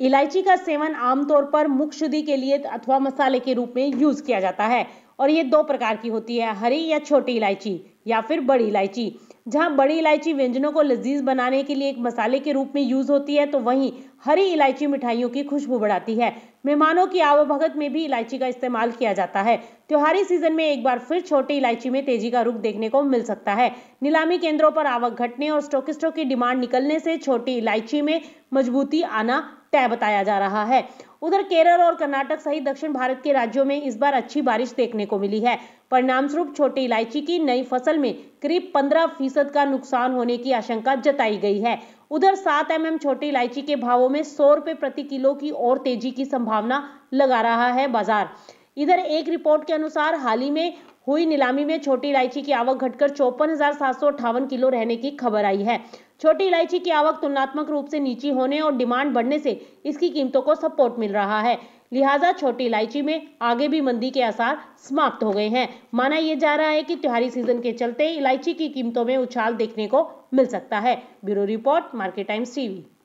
इलायची का सेवन आमतौर पर मुख शुद्धि के लिए अथवा मसाले के रूप में यूज किया जाता है और ये दो प्रकार की होती है हरी या छोटी इलायची या फिर बड़ी इलायची जहाँ बड़ी इलायची व्यंजनों को लजीज बनाने के लिए एक मसाले के रूप में यूज होती है तो वहीं हरी इलायची मिठाइयों की खुशबू बढ़ाती है मेहमानों की आवभगत में भी इलायची का इस्तेमाल किया जाता है त्योहारी सीजन में एक बार फिर छोटी इलायची में तेजी का रुख देखने को मिल सकता है नीलामी केंद्रों पर आवक घटने और स्टोकिस्टों की डिमांड निकलने से छोटी इलायची में मजबूती आना तय बताया जा रहा है उधर केरल और कर्नाटक सहित दक्षिण भारत के राज्यों में इस बार अच्छी बारिश देखने को मिली है परिणामस्वरूप छोटी इलायची की नई फसल में करीब 15 फीसद का नुकसान होने की आशंका जताई गई है उधर सात एम एम छोटी इलायची के भावों में सौ रुपए प्रति किलो की और तेजी की संभावना लगा रहा है बाजार इधर एक रिपोर्ट के अनुसार हाल ही में हुई नीलामी में छोटी इलायची की आवक घटकर चौपन किलो रहने की खबर आई है छोटी इलायची की आवक तुलनात्मक रूप से नीचे होने और डिमांड बढ़ने से इसकी कीमतों को सपोर्ट मिल रहा है लिहाजा छोटी इलायची में आगे भी मंदी के आसार समाप्त हो गए हैं माना यह जा रहा है कि त्योहारी सीजन के चलते इलायची की कीमतों में उछाल देखने को मिल सकता है bureau report Market Times TV